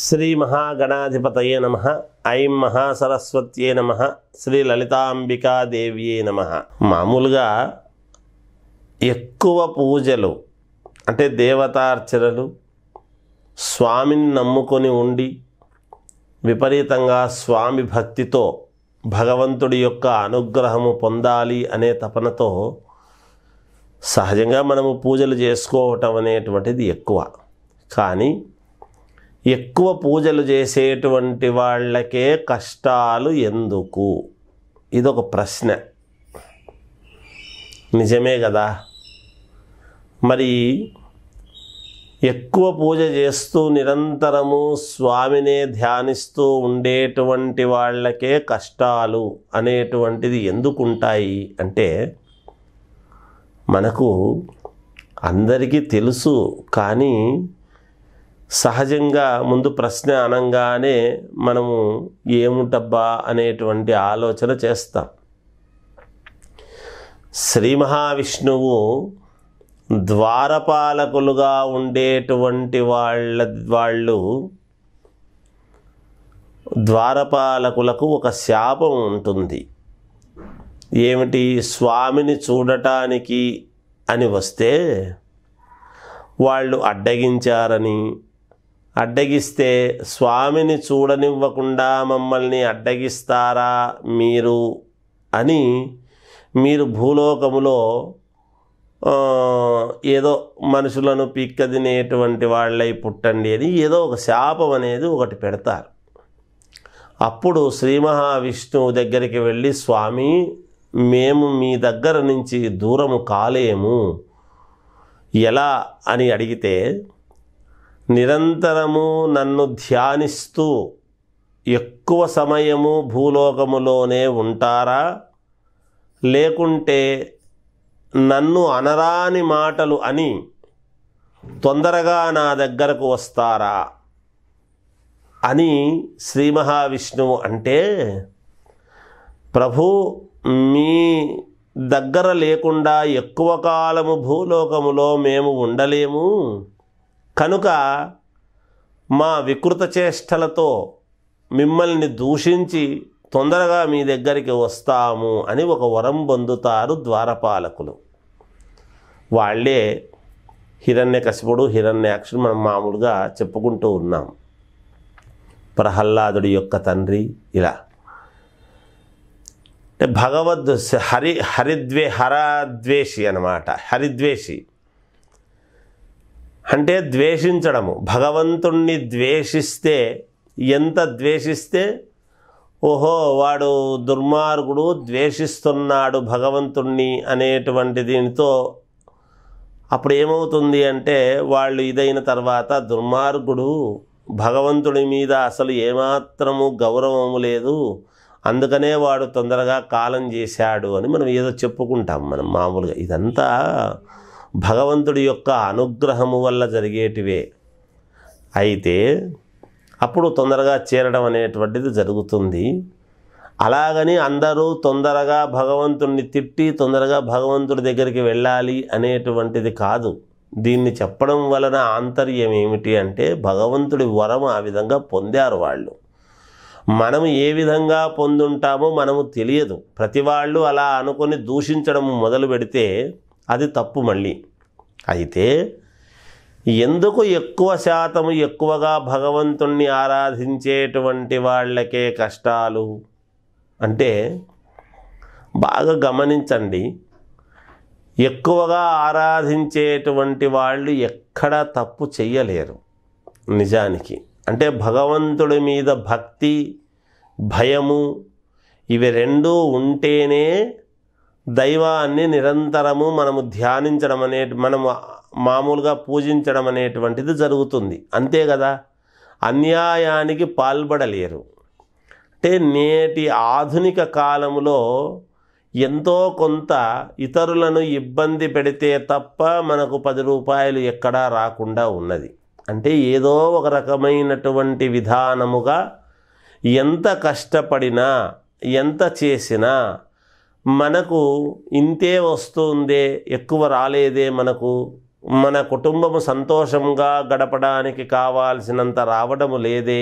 శ్రీ మహాగణాధిపతయే నమ ఐం మహాసరస్వత్యే నమ శ్రీ లలితాంబికాదేవ్యే నమ మామూలుగా ఎక్కువ పూజలు అంటే దేవతార్చనలు స్వామిని నమ్ముకొని ఉండి విపరీతంగా స్వామి భక్తితో భగవంతుడి యొక్క అనుగ్రహము పొందాలి అనే తపనతో సహజంగా మనము పూజలు చేసుకోవటం అనేటువంటిది ఎక్కువ కానీ ఎక్కువ పూజలు చేసేటువంటి వాళ్ళకే కష్టాలు ఎందుకు ఇదొక ప్రశ్న నిజమే కదా మరి ఎక్కువ పూజ చేస్తూ నిరంతరము స్వామినే ధ్యానిస్తూ ఉండేటువంటి వాళ్ళకే కష్టాలు అనేటువంటిది ఎందుకుంటాయి అంటే మనకు అందరికీ తెలుసు కానీ సహజంగా ముందు ప్రశ్న అనంగానే మనము ఏముంటబ్బా అనేటువంటి ఆలోచన చేస్తాం శ్రీ మహావిష్ణువు ద్వారపాలకులుగా ఉండేటువంటి వాళ్ళ వాళ్ళు ద్వారపాలకులకు ఒక శాపం ఉంటుంది ఏమిటి స్వామిని చూడటానికి అని వస్తే వాళ్ళు అడ్డగించారని అడ్డగిస్తే స్వామిని చూడనివ్వకుండా మమ్మల్ని అడ్డగిస్తారా మీరు అని మీరు భూలోకములో ఏదో మనుషులను పీక్కదినేటువంటి వాళ్ళై పుట్టండి అని ఏదో ఒక శాపం అనేది ఒకటి పెడతారు అప్పుడు శ్రీ మహావిష్ణువు దగ్గరికి వెళ్ళి స్వామి మేము మీ దగ్గర నుంచి దూరము కాలేము ఎలా అని అడిగితే నిరంతరము నన్ను ధ్యానిస్తూ ఎక్కువ సమయము భూలోకములోనే ఉంటారా లేకుంటే నన్ను అనరాని మాటలు అని తొందరగా నా దగ్గరకు వస్తారా అని శ్రీ మహావిష్ణువు అంటే ప్రభు మీ దగ్గర లేకుండా ఎక్కువ కాలము భూలోకములో మేము ఉండలేము కనుక మా వికృత చేష్టలతో మిమ్మల్ని దూషించి తొందరగా మీ దగ్గరికి వస్తాము అని ఒక వరం పొందుతారు ద్వారపాలకులు వాళ్ళే హిరణ్య హిరణ్యాక్షుడు మనం మామూలుగా చెప్పుకుంటూ ఉన్నాం ప్రహ్లాదుడి యొక్క తండ్రి ఇలా అంటే భగవద్ హరి హరిద్వే హరద్వేషి అనమాట హరిద్వేషి అంటే ద్వేషించడము భగవంతుణ్ణి ద్వేషిస్తే ఎంత ద్వేషిస్తే ఓహో వాడు దుర్మార్గుడు ద్వేషిస్తున్నాడు భగవంతుణ్ణి అనేటువంటి దీనితో అప్పుడు ఏమవుతుంది అంటే వాళ్ళు ఇదైన తర్వాత దుర్మార్గుడు భగవంతుడి మీద అసలు ఏమాత్రము గౌరవము లేదు అందుకనే వాడు తొందరగా కాలం చేశాడు అని మనం ఏదో చెప్పుకుంటాం మనం మామూలుగా ఇదంతా భగవంతుడి యొక్క అనుగ్రహము వల్ల జరిగేటివే అయితే అప్పుడు తొందరగా చేరడం అనేటువంటిది జరుగుతుంది అలాగని అందరూ తొందరగా భగవంతుడిని తిట్టి తొందరగా భగవంతుడి దగ్గరికి వెళ్ళాలి అనేటువంటిది కాదు దీన్ని చెప్పడం వలన ఆంతర్యం ఏమిటి అంటే భగవంతుడి వరం ఆ విధంగా పొందారు వాళ్ళు మనము ఏ విధంగా పొందుంటామో మనము తెలియదు ప్రతి వాళ్ళు అలా అనుకొని దూషించడం మొదలు పెడితే అది తప్పు మళ్ళీ అయితే ఎందుకు ఎక్కువ శాతం ఎక్కువగా భగవంతుణ్ణి ఆరాధించేటువంటి వాళ్ళకే కష్టాలు అంటే బాగా గమనించండి ఎక్కువగా ఆరాధించేటువంటి వాళ్ళు ఎక్కడా తప్పు చెయ్యలేరు నిజానికి అంటే భగవంతుడి మీద భక్తి భయము ఇవి రెండూ ఉంటేనే దైవాన్ని నిరంతరము మనము ధ్యానించడం అనే మనము మామూలుగా పూజించడం అనేటువంటిది జరుగుతుంది అంతే కదా అన్యాయానికి పాల్పడలేరు అంటే నేటి ఆధునిక కాలంలో ఎంతో కొంత ఇతరులను ఇబ్బంది పెడితే తప్ప మనకు పది రూపాయలు ఎక్కడా రాకుండా ఉన్నది అంటే ఏదో ఒక రకమైనటువంటి విధానముగా ఎంత కష్టపడినా ఎంత చేసినా మనకు ఇంతే వస్తుందే ఎక్కువ రాలేదే మనకు మన కుటుంబము సంతోషంగా గడపడానికి కావాల్సినంత రావడము లేదే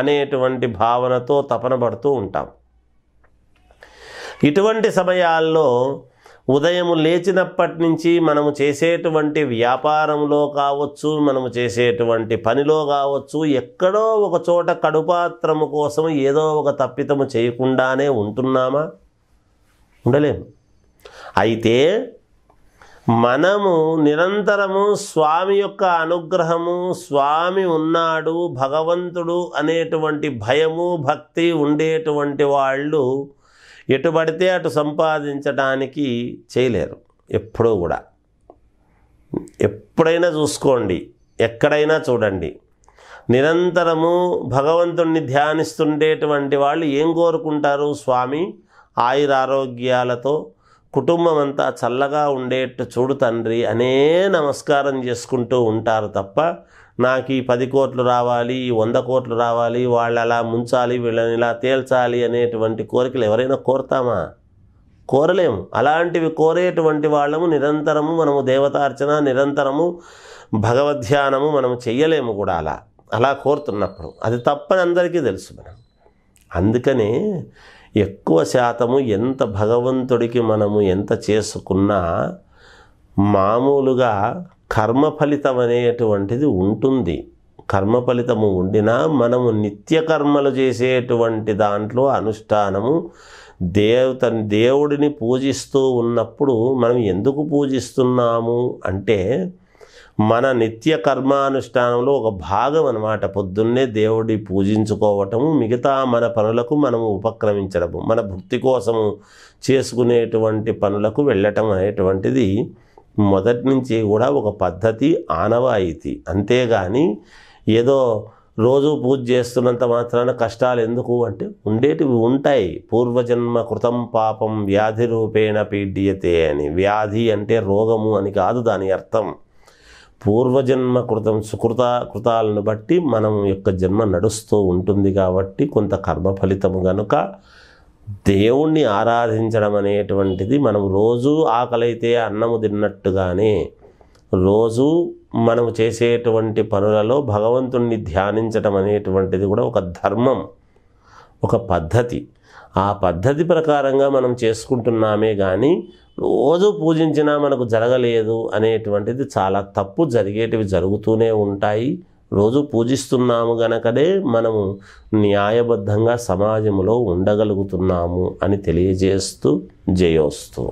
అనేటువంటి భావనతో తపన పడుతూ ఉంటాం ఇటువంటి సమయాల్లో ఉదయము లేచినప్పటి నుంచి మనము చేసేటువంటి వ్యాపారంలో కావచ్చు మనము చేసేటువంటి పనిలో కావచ్చు ఎక్కడో ఒక చోట కడుపాత్రము కోసం ఏదో ఒక తప్పితము చేయకుండానే ఉంటున్నామా ఉండలేము అయితే మనము నిరంతరము స్వామి యొక్క అనుగ్రహము స్వామి ఉన్నాడు భగవంతుడు అనేటువంటి భయము భక్తి ఉండేటువంటి వాళ్ళు ఎటు పడితే అటు సంపాదించడానికి చేయలేరు ఎప్పుడూ కూడా ఎప్పుడైనా చూసుకోండి ఎక్కడైనా చూడండి నిరంతరము భగవంతుణ్ణి ధ్యానిస్తుండేటువంటి వాళ్ళు ఏం కోరుకుంటారు స్వామి ఆయురారోగ్యాలతో కుటుంబం అంతా చల్లగా ఉండేట్టు చూడు తండ్రి అనే నమస్కారం చేసుకుంటూ ఉంటారు తప్ప నాకు ఈ పది కోట్లు రావాలి ఈ వంద కోట్లు రావాలి వాళ్ళు అలా ముంచాలి వీళ్ళని ఇలా తేల్చాలి అనేటువంటి కోరికలు ఎవరైనా కోరతామా కోరలేము అలాంటివి కోరేటువంటి వాళ్ళము నిరంతరము మనము దేవతార్చన నిరంతరము భగవద్ధ్యానము మనము చెయ్యలేము కూడా అలా అలా కోరుతున్నప్పుడు అది తప్పని అందరికీ తెలుసు మనం అందుకనే ఎక్కువ శాతము ఎంత భగవంతుడికి మనము ఎంత చేసుకున్నా మామూలుగా కర్మ ఫలితం అనేటువంటిది ఉంటుంది కర్మ ఫలితము ఉండినా మనము నిత్య కర్మలు చేసేటువంటి దాంట్లో అనుష్ఠానము దేవత దేవుడిని పూజిస్తూ ఉన్నప్పుడు మనం ఎందుకు పూజిస్తున్నాము అంటే మన నిత్య కర్మానుష్ఠానంలో ఒక భాగం అనమాట పొద్దున్నే దేవుడి పూజించుకోవటము మిగతా మన పనులకు మనము ఉపక్రమించడము మన భక్తి కోసము చేసుకునేటువంటి పనులకు వెళ్ళటం అనేటువంటిది మొదటి నుంచి కూడా ఒక పద్ధతి ఆనవాయితీ అంతేగాని ఏదో రోజు పూజ చేస్తున్నంత మాత్రాన కష్టాలు ఎందుకు అంటే ఉండేటివి ఉంటాయి పూర్వజన్మ కృతం పాపం వ్యాధి రూపేణ పీడ్యతే అని వ్యాధి అంటే రోగము అని కాదు దాని అర్థం పూర్వజన్మ కృతం సుకృత కృతాలను బట్టి మనం యొక్క జన్మ నడుస్తూ ఉంటుంది కాబట్టి కొంత కర్మ ఫలితం గనుక దేవుణ్ణి ఆరాధించడం అనేటువంటిది మనం రోజు ఆకలైతే అన్నము తిన్నట్టుగానే రోజు మనం చేసేటువంటి పనులలో భగవంతుణ్ణి ధ్యానించడం అనేటువంటిది కూడా ఒక ధర్మం ఒక పద్ధతి ఆ పద్ధతి ప్రకారంగా మనం చేసుకుంటున్నామే కానీ రోజు పూజించినా మనకు జరగలేదు అనేటువంటిది చాలా తప్పు జరిగేటివి జరుగుతూనే ఉంటాయి రోజు పూజిస్తున్నాము గనకనే మనము న్యాయబద్ధంగా సమాజంలో ఉండగలుగుతున్నాము అని తెలియజేస్తూ జయోస్తూ